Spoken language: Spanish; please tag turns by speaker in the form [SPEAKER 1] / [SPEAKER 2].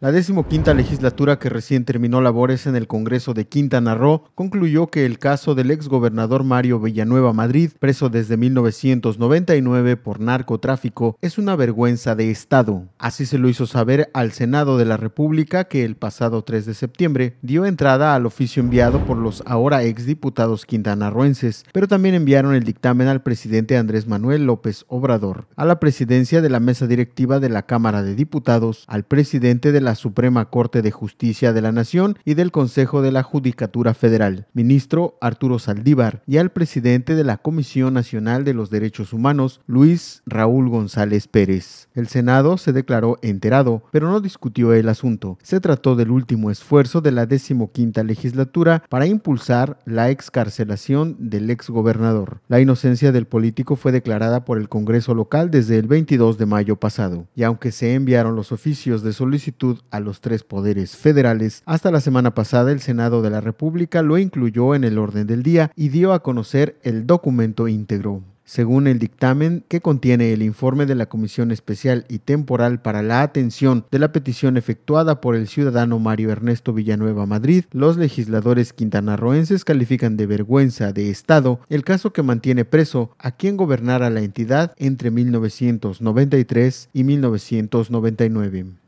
[SPEAKER 1] La decimoquinta legislatura que recién terminó labores en el Congreso de Quintana Roo concluyó que el caso del exgobernador Mario Villanueva Madrid, preso desde 1999 por narcotráfico, es una vergüenza de Estado. Así se lo hizo saber al Senado de la República que el pasado 3 de septiembre dio entrada al oficio enviado por los ahora exdiputados quintanarroenses, pero también enviaron el dictamen al presidente Andrés Manuel López Obrador, a la presidencia de la mesa directiva de la Cámara de Diputados, al presidente de la la Suprema Corte de Justicia de la Nación y del Consejo de la Judicatura Federal, ministro Arturo Saldívar, y al presidente de la Comisión Nacional de los Derechos Humanos, Luis Raúl González Pérez. El Senado se declaró enterado, pero no discutió el asunto. Se trató del último esfuerzo de la decimoquinta legislatura para impulsar la excarcelación del exgobernador. La inocencia del político fue declarada por el Congreso local desde el 22 de mayo pasado, y aunque se enviaron los oficios de solicitud a los tres poderes federales. Hasta la semana pasada el Senado de la República lo incluyó en el orden del día y dio a conocer el documento íntegro. Según el dictamen que contiene el informe de la Comisión Especial y Temporal para la Atención de la petición efectuada por el ciudadano Mario Ernesto Villanueva Madrid, los legisladores quintanarroenses califican de vergüenza de Estado el caso que mantiene preso a quien gobernara la entidad entre 1993 y 1999.